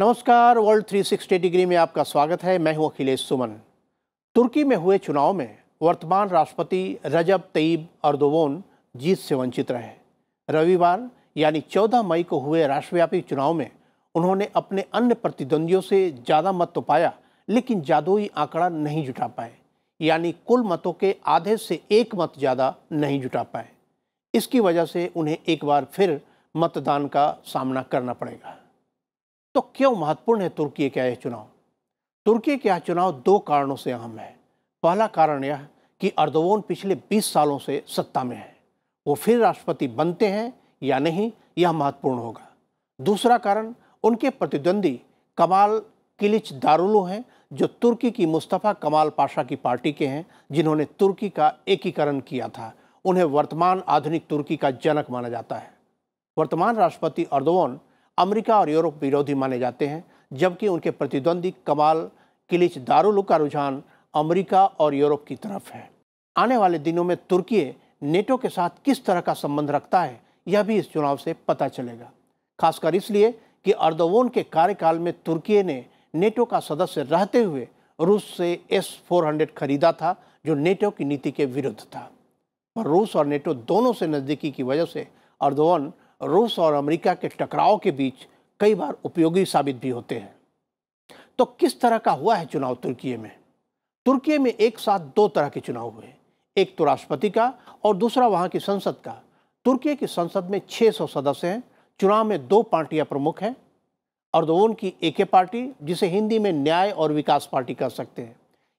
नमस्कार world 360 degree में आपका स्वागत है मैं हूं अखिलेश सुमन तुर्की में हुए चुनाव में वर्तमान राष्ट्रपति रजब तयीब अर्दोवोन जीत से वंचित रहे रविवार यानी 14 मई को हुए राष्ट्रव्यापी चुनाव में उन्होंने अपने अन्य प्रतिद्वंदियों से ज़्यादा मत तो पाया लेकिन जादुई आंकड़ा नहीं जुटा पाए यानी कुल मतों के आधे से एक मत ज़्यादा नहीं जुटा पाए इसकी वजह से उन्हें एक बार फिर मतदान का सामना करना पड़ेगा तो क्यों महत्वपूर्ण है तुर्की का यह चुनाव तुर्की का यह चुनाव दो कारणों से अहम है पहला कारण यह कि अर्दोवन पिछले 20 सालों से सत्ता में है वो फिर राष्ट्रपति बनते हैं या नहीं यह महत्वपूर्ण होगा दूसरा कारण उनके प्रतिद्वंदी कमाल किलिच दारुलू हैं जो तुर्की की मुस्तफ़ा कमाल पाशा की पार्टी के हैं जिन्होंने तुर्की का एकीकरण किया था उन्हें वर्तमान आधुनिक तुर्की का जनक माना जाता है वर्तमान राष्ट्रपति अर्दोवन अमेरिका और यूरोप विरोधी माने जाते हैं जबकि उनके प्रतिद्वंदी कमाल किलिच दारुल का रुझान अमेरिका और यूरोप की तरफ है आने वाले दिनों में तुर्की नेटो के साथ किस तरह का संबंध रखता है यह भी इस चुनाव से पता चलेगा खासकर इसलिए कि अर्दवोन के कार्यकाल में तुर्की ने नेटो का सदस्य रहते हुए रूस से एस फोर खरीदा था जो नेटो की नीति के विरुद्ध था पर रूस और नेटो दोनों से नज़दीकी की वजह से अर्दोवन रूस और अमेरिका के टकराव के बीच कई बार उपयोगी साबित भी होते हैं तो किस तरह का हुआ है चुनाव तुर्की में तुर्की में एक साथ दो तरह के चुनाव हुए एक तो राष्ट्रपति का और दूसरा वहाँ की संसद का तुर्की की संसद में 600 सदस्य हैं चुनाव में दो पार्टियां प्रमुख हैं और दो उनकी एक पार्टी जिसे हिंदी में न्याय और विकास पार्टी कह सकते हैं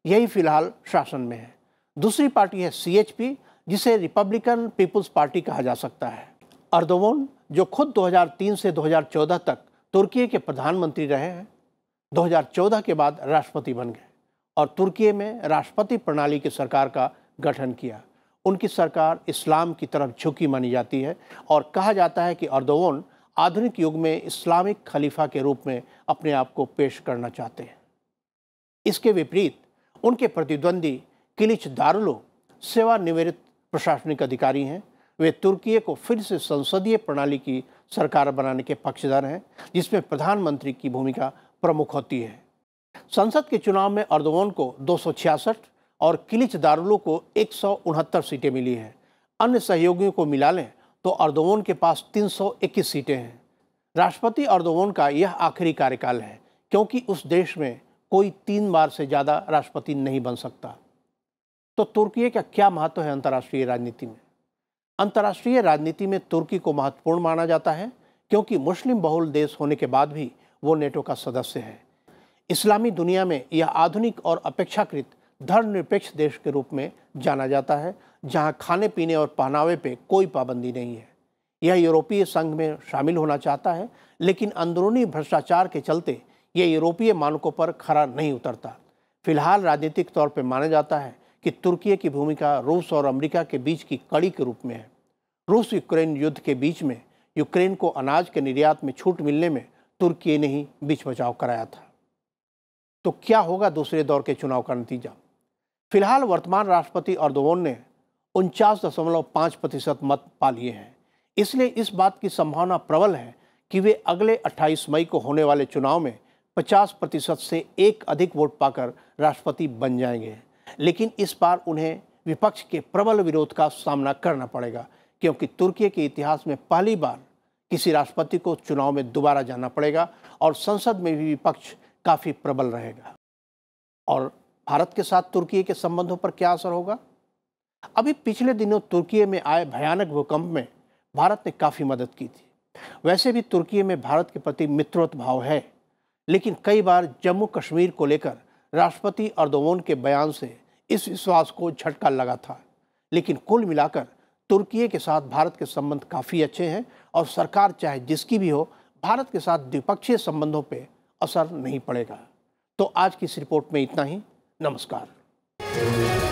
यही फिलहाल शासन में है दूसरी पार्टी है सी जिसे रिपब्लिकन पीपुल्स पार्टी कहा जा सकता है अर्दोवन जो खुद 2003 से 2014 तक तुर्की के प्रधानमंत्री रहे हैं 2014 के बाद राष्ट्रपति बन गए और तुर्की में राष्ट्रपति प्रणाली की सरकार का गठन किया उनकी सरकार इस्लाम की तरफ झुकी मानी जाती है और कहा जाता है कि अर्दोवन आधुनिक युग में इस्लामिक खलीफा के रूप में अपने आप को पेश करना चाहते हैं इसके विपरीत उनके प्रतिद्वंदी किलिच दारुलो सेवानिवृत्त प्रशासनिक अधिकारी हैं वे तुर्की को फिर से संसदीय प्रणाली की सरकार बनाने के पक्षधर हैं जिसमें प्रधानमंत्री की भूमिका प्रमुख होती है संसद के चुनाव में अर्दवान को दो और किलिच दारुलों को एक सीटें मिली हैं अन्य सहयोगियों को मिला लें तो अर्दवान के पास 321 सीटें हैं राष्ट्रपति अर्दवान का यह आखिरी कार्यकाल है क्योंकि उस देश में कोई तीन बार से ज़्यादा राष्ट्रपति नहीं बन सकता तो तुर्की का क्या महत्व है अंतर्राष्ट्रीय राजनीति में अंतर्राष्ट्रीय राजनीति में तुर्की को महत्वपूर्ण माना जाता है क्योंकि मुस्लिम बहुल देश होने के बाद भी वो नेटो का सदस्य है इस्लामी दुनिया में यह आधुनिक और अपेक्षाकृत धर्मनिरपेक्ष देश के रूप में जाना जाता है जहां खाने पीने और पहनावे पे कोई पाबंदी नहीं है यह यूरोपीय संघ में शामिल होना चाहता है लेकिन अंदरूनी भ्रष्टाचार के चलते यह यूरोपीय मानकों पर खरा नहीं उतरता फिलहाल राजनीतिक तौर पर माना जाता है कि तुर्की की भूमिका रूस और अमेरिका के बीच की कड़ी के रूप में है रूस यूक्रेन युद्ध के बीच में यूक्रेन को अनाज के निर्यात में छूट मिलने में तुर्की ने ही बीच बचाव कराया था तो क्या होगा दूसरे दौर के चुनाव का नतीजा फिलहाल वर्तमान राष्ट्रपति अर्दोवन ने उनचास दशमलव पाँच प्रतिशत मत पा लिए हैं इसलिए इस बात की संभावना प्रबल है कि वे अगले 28 मई को होने वाले चुनाव में 50 प्रतिशत से एक अधिक वोट पाकर राष्ट्रपति बन जाएंगे लेकिन इस बार उन्हें विपक्ष के प्रबल विरोध का सामना करना पड़ेगा क्योंकि तुर्की के इतिहास में पहली बार किसी राष्ट्रपति को चुनाव में दोबारा जाना पड़ेगा और संसद में भी विपक्ष काफ़ी प्रबल रहेगा और भारत के साथ तुर्की के संबंधों पर क्या असर होगा अभी पिछले दिनों तुर्की में आए भयानक भूकंप में भारत ने काफ़ी मदद की थी वैसे भी तुर्की में भारत के प्रति मित्रोत्भाव है लेकिन कई बार जम्मू कश्मीर को लेकर राष्ट्रपति अर्दोवन के बयान से इस विश्वास को झटका लगा था लेकिन कुल मिलाकर तुर्की के साथ भारत के संबंध काफ़ी अच्छे हैं और सरकार चाहे जिसकी भी हो भारत के साथ द्विपक्षीय संबंधों पर असर नहीं पड़ेगा तो आज की इस रिपोर्ट में इतना ही नमस्कार